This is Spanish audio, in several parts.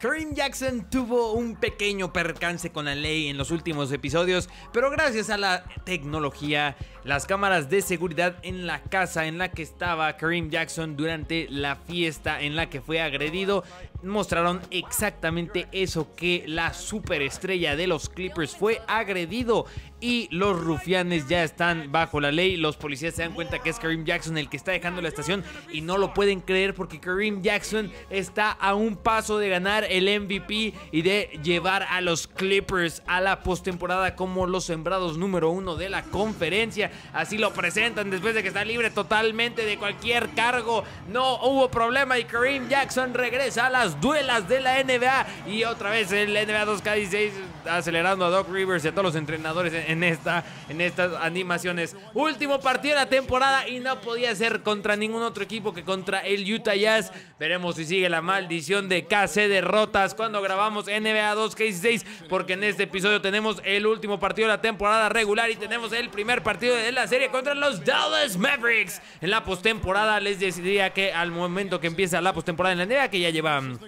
Kareem Jackson tuvo un pequeño percance con la ley en los últimos episodios, pero gracias a la tecnología, las cámaras de seguridad en la casa en la que estaba Kareem Jackson durante la fiesta en la que fue agredido mostraron exactamente eso, que la superestrella de los Clippers fue agredido y los rufianes ya están bajo la ley. Los policías se dan cuenta que es Kareem Jackson el que está dejando la estación y no lo pueden creer porque Kareem Jackson está a un paso de ganar el MVP y de llevar a los Clippers a la postemporada como los sembrados número uno de la conferencia. Así lo presentan después de que está libre totalmente de cualquier cargo. No hubo problema y Kareem Jackson regresa a las duelas de la NBA. Y otra vez el NBA 2K16 acelerando a Doc Rivers y a todos los entrenadores en, esta, en estas animaciones. Último partido de la temporada y no podía ser contra ningún otro equipo que contra el Utah Jazz. Veremos si sigue la maldición de KC derrotas cuando grabamos NBA 2K16 porque en este episodio tenemos el último partido de la temporada regular y tenemos el primer partido de la serie contra los Dallas Mavericks. En la postemporada les decidiría que al momento que empieza la postemporada en la NBA que ya llevan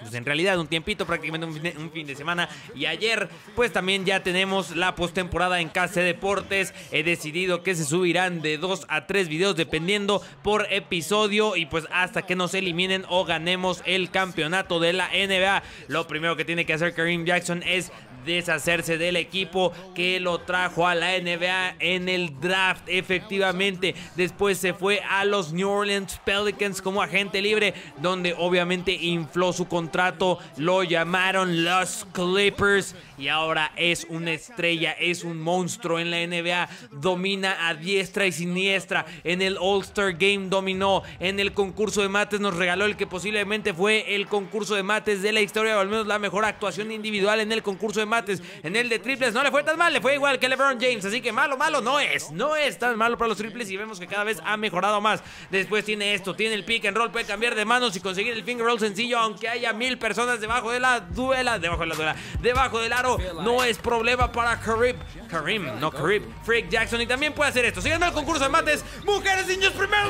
pues en realidad un tiempito, prácticamente un fin, de, semana. Y ayer, pues también ya tenemos la postemporada en Casa de Deportes. He decidido que se subirán de dos a tres videos dependiendo por episodio. Y pues hasta que nos eliminen o ganemos el campeonato de la NBA. Lo primero que tiene que hacer Kareem Jackson es deshacerse del equipo que lo trajo a la NBA en el draft. Efectivamente, después se fue a los New Orleans Pelicans como agente libre, donde obviamente infló su contrato, lo llamaron los Clippers y ahora es una estrella, es un monstruo en la NBA, domina a diestra y siniestra, en el All-Star Game dominó, en el concurso de mates nos regaló el que posiblemente fue el concurso de mates de la historia, o al menos la mejor actuación individual en el concurso de mates mates, En el de triples no le fue tan mal, le fue igual que LeBron James. Así que malo, malo no es. No es tan malo para los triples y vemos que cada vez ha mejorado más. Después tiene esto, tiene el pick and roll, puede cambiar de manos y conseguir el finger roll sencillo, aunque haya mil personas debajo de la duela, debajo de la duela, debajo del aro. No es problema para Karim. Karim, no Karim. Freak Jackson y también puede hacer esto. siguiendo el concurso de mates. Mujeres niños primero.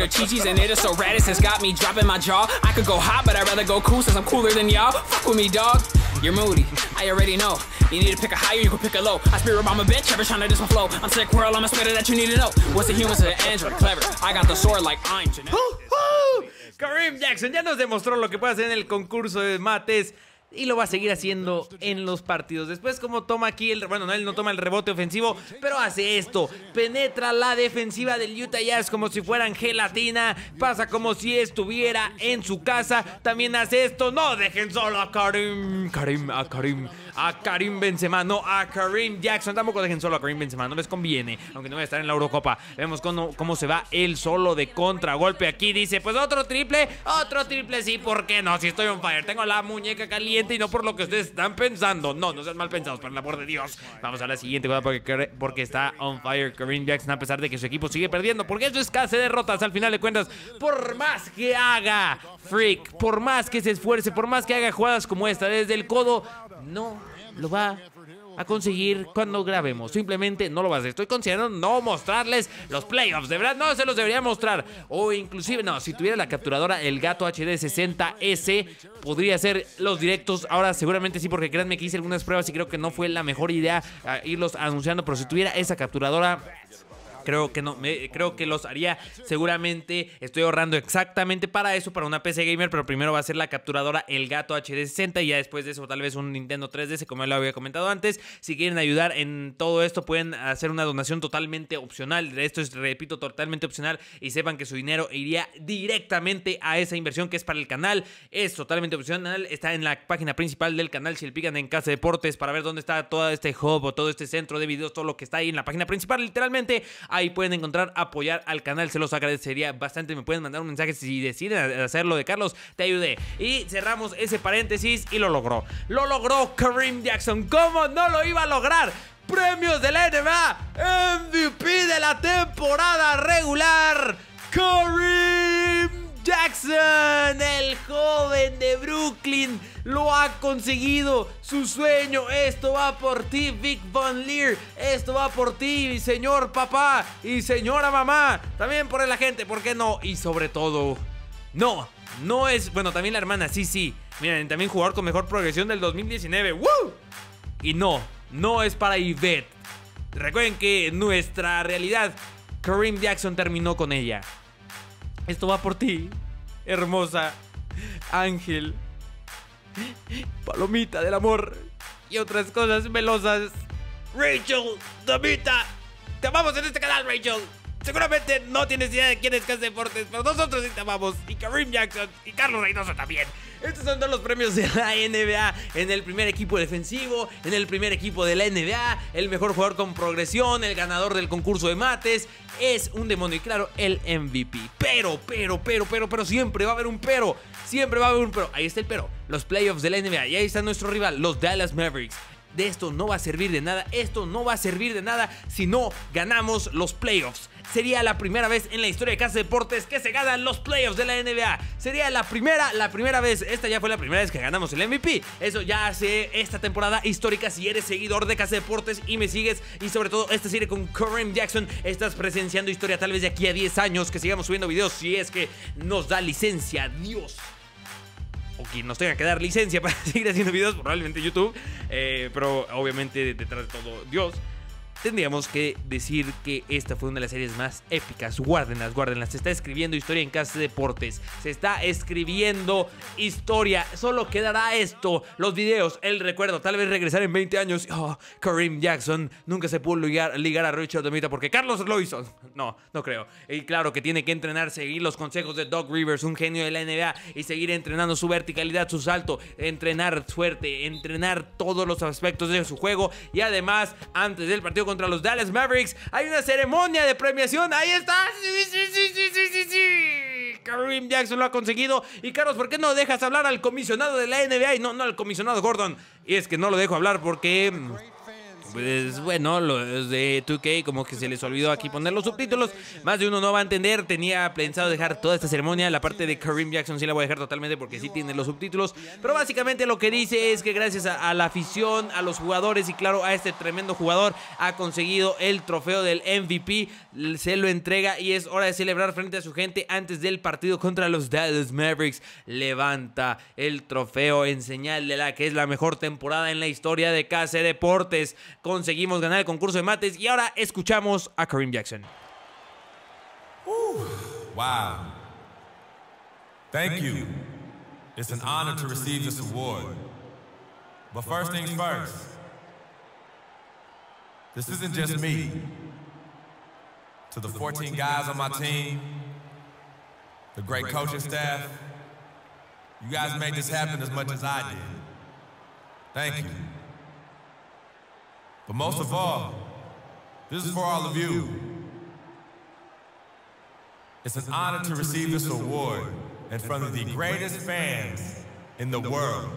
with her and it is so radish has got me dropping my jaw. I could go hot, but I'd rather go cool since I'm cooler than y'all. Fuck with me, dog. You're moody, I already know. You need to pick a higher, you can pick a low. I spirit bomb a bitch, ever trying to diss my flow. I'm sick, world, I'm a spitter that you need to know. What's a human to an android? Clever. I got the sword like I'm Kareem Jackson ya nos demostró lo que puede hacer en el concurso de mates. y lo va a seguir haciendo en los partidos. Después, como toma aquí el. Bueno, no, él no toma el rebote ofensivo, pero hace esto: penetra la defensiva del Utah Jazz como si fueran gelatina, pasa como si estuviera en su casa. También hace esto: no dejen solo a Karim, Karim, a Karim a Karim Benzema, no a Karim Jackson. Tampoco dejen solo a Karim Benzema, no les conviene, aunque no voy a estar en la Eurocopa. Vemos cómo, cómo se va él solo de contragolpe. Aquí dice, pues otro triple, otro triple, sí, ¿por qué no? Si estoy on fire, tengo la muñeca caliente y no por lo que ustedes están pensando. No, no sean mal pensados, por el amor de Dios. Vamos a la siguiente porque, porque está on fire Karim Jackson, a pesar de que su equipo sigue perdiendo, porque eso es casi derrotas al final de cuentas. Por más que haga Freak, por más que se esfuerce, por más que haga jugadas como esta desde el codo, no lo va a conseguir cuando grabemos. Simplemente no lo vas a hacer. Estoy considerando no mostrarles los playoffs. De verdad, no se los debería mostrar. O inclusive, no, si tuviera la capturadora el gato HD60S, podría hacer los directos. Ahora seguramente sí, porque créanme que hice algunas pruebas y creo que no fue la mejor idea ah, irlos anunciando. Pero si tuviera esa capturadora creo que no, creo que los haría seguramente. Estoy ahorrando exactamente para eso, para una PC gamer, pero primero va a ser la capturadora el Gato HD60 y ya después de eso tal vez un Nintendo 3DS, como ya lo había comentado antes. Si quieren ayudar en todo esto, pueden hacer una donación totalmente opcional. Esto es, repito, totalmente opcional y sepan que su dinero iría directamente a esa inversión que es para el canal. Es totalmente opcional, está en la página principal del canal si le pican en Casa Deportes para ver dónde está todo este hub o todo este centro de videos, todo lo que está ahí en la página principal, literalmente. Ahí pueden encontrar, apoyar al canal. Se los agradecería bastante. Me pueden mandar un mensaje si deciden hacerlo de Carlos. Te ayudé. Y cerramos ese paréntesis y lo logró. Lo logró Kareem Jackson. ¿Cómo no lo iba a lograr? Premios de la NBA. MVP de la temporada regular. Kareem. Jackson, el joven de Brooklyn, lo ha conseguido. Su sueño, esto va por ti, Vic Von Leer. Esto va por ti, señor papá y señora mamá. También por la gente, ¿por qué no? Y sobre todo, no, no es. Bueno, también la hermana, sí, sí. Miren, también jugador con mejor progresión del 2019. ¡Woo! Y no, no es para Yvette. Recuerden que nuestra realidad, Kareem Jackson terminó con ella. Esto va por ti, hermosa, ángel, palomita del amor y otras cosas melosas. Rachel, Domita, te amamos en este canal, Rachel. Seguramente no tienes idea de quién es Casa Deportes, pero nosotros sí te amamos. Y Karim Jackson y Carlos Reynoso también. Estos son todos los premios de la NBA. En el primer equipo defensivo, en el primer equipo de la NBA, el mejor jugador con progresión, el ganador del concurso de mates. Es un demonio y claro, el MVP. Pero, pero, pero, pero, pero, siempre va a haber un pero. Siempre va a haber un pero. Ahí está el pero. Los playoffs de la NBA. Y ahí está nuestro rival, los Dallas Mavericks de esto no va a servir de nada, esto no va a servir de nada si no ganamos los playoffs. Sería la primera vez en la historia de Casa Deportes que se ganan los playoffs de la NBA. Sería la primera, la primera vez. Esta ya fue la primera vez que ganamos el MVP. Eso ya hace esta temporada histórica. Si eres seguidor de Casa Deportes y me sigues, y sobre todo esta serie con Kareem Jackson, estás presenciando historia tal vez de aquí a 10 años que sigamos subiendo videos si es que nos da licencia. Dios o quien nos tenga que dar licencia para seguir haciendo videos, probablemente YouTube, eh, pero obviamente detrás de todo Dios tendríamos que decir que esta fue una de las series más épicas. Guárdenlas, guárdenlas. Se está escribiendo historia en Casa de Deportes. Se está escribiendo historia. Solo quedará esto. Los videos, el recuerdo. Tal vez regresar en 20 años. Oh, Kareem Jackson nunca se pudo ligar, a Richard Domita porque Carlos lo hizo. No, no creo. Y claro que tiene que entrenar, seguir los consejos de Doug Rivers, un genio de la NBA, y seguir entrenando su verticalidad, su salto, entrenar suerte, entrenar todos los aspectos de su juego. Y además, antes del partido contra los Dallas Mavericks. Hay una ceremonia de premiación. Ahí está. Sí, sí, sí, sí, sí, sí, Karim Jackson lo ha conseguido. Y Carlos, ¿por qué no dejas hablar al comisionado de la NBA no, no al comisionado Gordon? Y es que no lo dejo hablar porque... Mm, pues bueno, los de 2K como que se les olvidó aquí poner los subtítulos. Más de uno no va a entender. Tenía pensado dejar toda esta ceremonia. La parte de Karim Jackson sí la voy a dejar totalmente porque sí tiene los subtítulos. Pero básicamente lo que dice es que gracias a, la afición, a los jugadores y claro a este tremendo jugador ha conseguido el trofeo del MVP. Se lo entrega y es hora de celebrar frente a su gente antes del partido contra los Dallas Mavericks. Levanta el trofeo en señal de la que es la mejor temporada en la historia de Case Deportes. conseguimos ganar el concurso de mates. Y ahora escuchamos a Karim Jackson. Ooh, wow. Thank you. It's an honor to receive this award. But first things first, this isn't just me. To the 14 guys on my team, the great coaching staff, you guys made this happen as much as I did. Thank you. But most of all, this is for all of you. It's an honor to receive this award in front of the greatest fans in the world.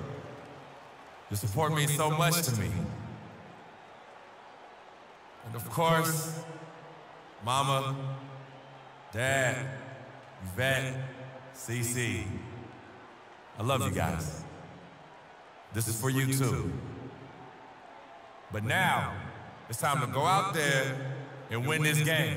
Your support means so much to me. And of course, Mama, Dad, Yvette, CC. I love you guys. This is for you too. But now, it's time to go out there and win this game.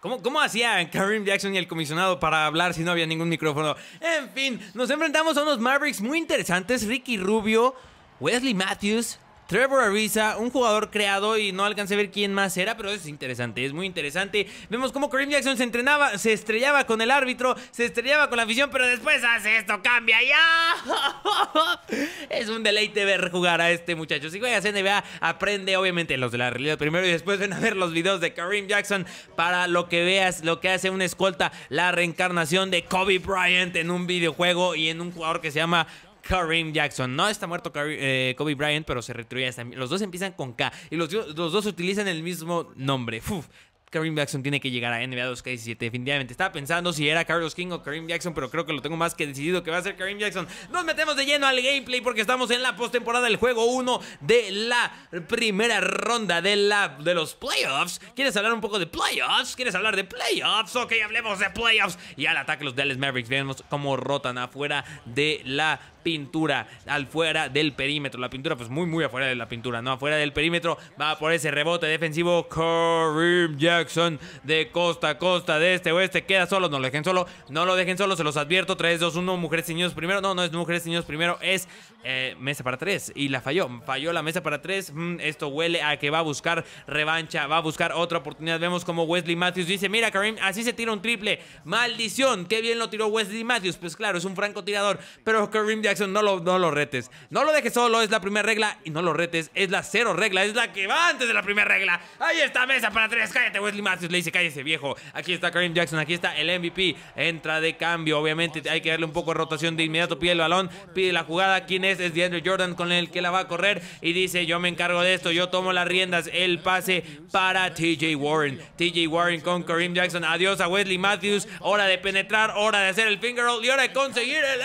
¿Cómo, ¿Cómo hacían Karim Jackson y el comisionado para hablar si no había ningún micrófono? En fin, nos enfrentamos a unos Mavericks muy interesantes. Ricky Rubio, Wesley Matthews, Trevor Ariza, un jugador creado y no alcancé a ver quién más era, pero es interesante, es muy interesante. Vemos cómo Kareem Jackson se entrenaba, se estrellaba con el árbitro, se estrellaba con la afición, pero después hace esto, cambia ya. es un deleite ver jugar a este muchacho. Si juegas NBA, aprende obviamente los de la realidad primero y después ven a ver los videos de Kareem Jackson para lo que veas, lo que hace una escolta, la reencarnación de Kobe Bryant en un videojuego y en un jugador que se llama Kareem Jackson. No está muerto eh, Kobe Bryant, pero se retiró también. Los dos empiezan con K y los, dos utilizan el mismo nombre. Uf, Kareem Jackson tiene que llegar a NBA 2K17. Definitivamente estaba pensando si era Carlos King o Kareem Jackson, pero creo que lo tengo más que decidido que va a ser Kareem Jackson. Nos metemos de lleno al gameplay porque estamos en la postemporada del juego 1 de la primera ronda de, la, de los playoffs. ¿Quieres hablar un poco de playoffs? ¿Quieres hablar de playoffs? Ok, hablemos de playoffs. Y al ataque los Dallas Mavericks. Vemos cómo rotan afuera de la pintura al fuera del perímetro. La pintura, pues muy, muy afuera de la pintura, ¿no? Afuera del perímetro va por ese rebote defensivo. Karim Jackson de costa a costa, de este oeste. Queda solo, no lo dejen solo, no lo dejen solo, se los advierto. 3, 2, 1, mujeres y niños primero. No, no es mujeres y niños primero, es eh, mesa para tres. Y la falló, falló la mesa para tres. Mm, esto huele a que va a buscar revancha, va a buscar otra oportunidad. Vemos como Wesley Matthews dice: Mira, Karim, así se tira un triple. Maldición, qué bien lo tiró Wesley Matthews. Pues claro, es un francotirador, pero Karim Jackson, no lo, no lo retes. No lo dejes solo, es la primera regla. Y no lo retes, es la cero regla, es la que va antes de la primera regla. Ahí está, mesa para tres. Cállate, Wesley Matthews. Le dice, cállese, viejo. Aquí está Karim Jackson, aquí está el MVP. Entra de cambio, obviamente. Hay que darle un poco de rotación de inmediato. Pide el balón, pide la jugada. ¿Quién es? Es DeAndre Jordan con el que la va a correr. Y dice, yo me encargo de esto, yo tomo las riendas. El pase para TJ Warren. TJ Warren con Karim Jackson. Adiós a Wesley Matthews. Hora de penetrar, hora de hacer el finger roll y hora de conseguir el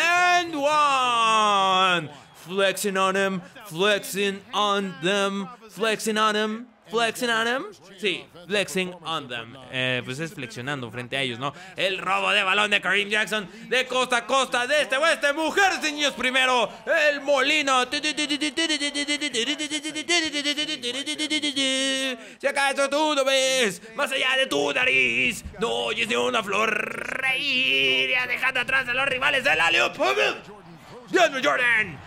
end one. Flexing on them flexing on them, flexing on them Flexing on them. Sí, flexing on them. Eh, pues es flexionando frente a ellos, ¿no? El robo de balón de Kareem Jackson. De costa a costa, de este oeste. Mujeres y primero. El molino. Si acaso tú no ves más allá de tu nariz, no oyes ni una flor reír. dejando atrás a los rivales del Aliop. Jordan!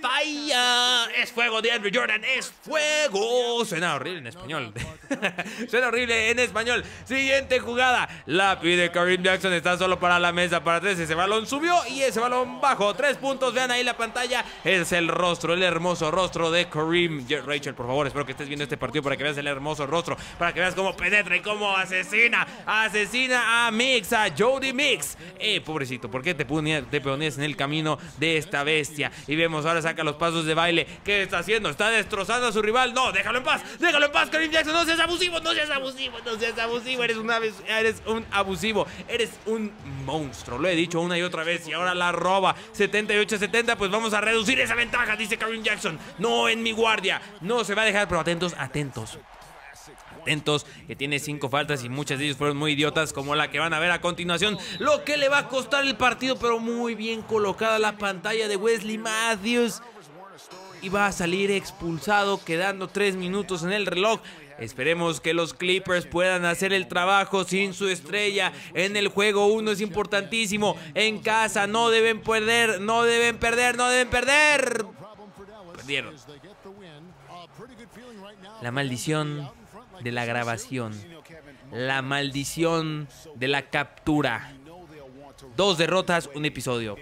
falla. Es fuego de Andrew Jordan. Es fuego. Suena horrible en español. Suena horrible en español. Siguiente jugada. La pide Karim Jackson. Está solo para la mesa. Para tres. Ese balón subió y ese balón bajó. Tres puntos. Vean ahí la pantalla. Es el rostro. El hermoso rostro de Karim. Rachel, por favor. Espero que estés viendo este partido para que veas el hermoso rostro. Para que veas cómo penetra y cómo asesina. Asesina a Mix. A Jody Mix. Eh, pobrecito. ¿Por qué te, ponías, te en el camino de esta bestia? Y vemos ahora saca los pasos de baile. ¿Qué está haciendo? Está destrozando a su rival. No, déjalo en paz. Déjalo en paz, Karim Jackson. No seas abusivo, no seas abusivo, no seas abusivo. Eres un, eres un abusivo. Eres un monstruo. Lo he dicho una y otra vez y ahora la roba. 78-70, pues vamos a reducir esa ventaja, dice Karim Jackson. No en mi guardia. No se va a dejar, pero atentos, atentos que tiene cinco faltas y muchas de ellas fueron muy idiotas, como la que van a ver a continuación. Lo que le va a costar el partido, pero muy bien colocada la pantalla de Wesley Matthews. Y va a salir expulsado, quedando tres minutos en el reloj. Esperemos que los Clippers puedan hacer el trabajo sin su estrella. En el juego uno es importantísimo. En casa no deben perder, no deben perder, no deben perder. Perdieron. Uh, la maldición de la grabación. La maldición de la captura. Dos derrotas, un episodio.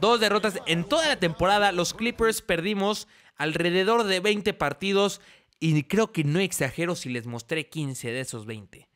Dos derrotas en toda la temporada. Los Clippers perdimos alrededor de 20 partidos y creo que no exagero si les mostré 15 de esos 20.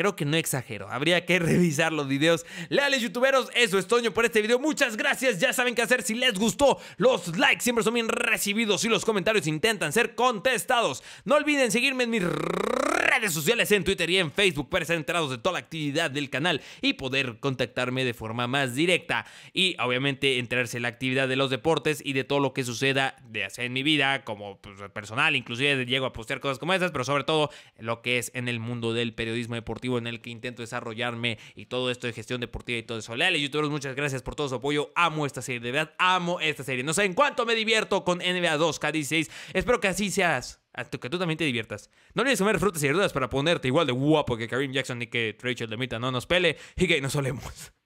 Creo que no exagero, habría que revisar los videos. Leales youtuberos, eso es Toño por este video. Muchas gracias, ya saben qué hacer. Si les gustó, los likes siempre son bien recibidos y los comentarios intentan ser contestados. No olviden seguirme en mis redes sociales, en Twitter y en Facebook para estar enterados de toda la actividad del canal y poder contactarme de forma más directa. Y obviamente enterarse de la actividad de los deportes y de todo lo que suceda de hacer en mi vida, como pues, personal, inclusive llego a postear cosas como esas, pero sobre todo lo que es en el mundo del periodismo deportivo en el que intento desarrollarme y todo esto de gestión deportiva y todo eso. Leales youtubers, muchas gracias por todo su apoyo. Amo esta serie, de verdad, amo esta serie. No sé en cuánto me divierto con NBA 2K16. Espero que así seas. Que tú también te diviertas. No olvides comer frutas y verduras para ponerte igual de guapo que Karim Jackson y que Rachel Demita no nos pele y que nos solemos.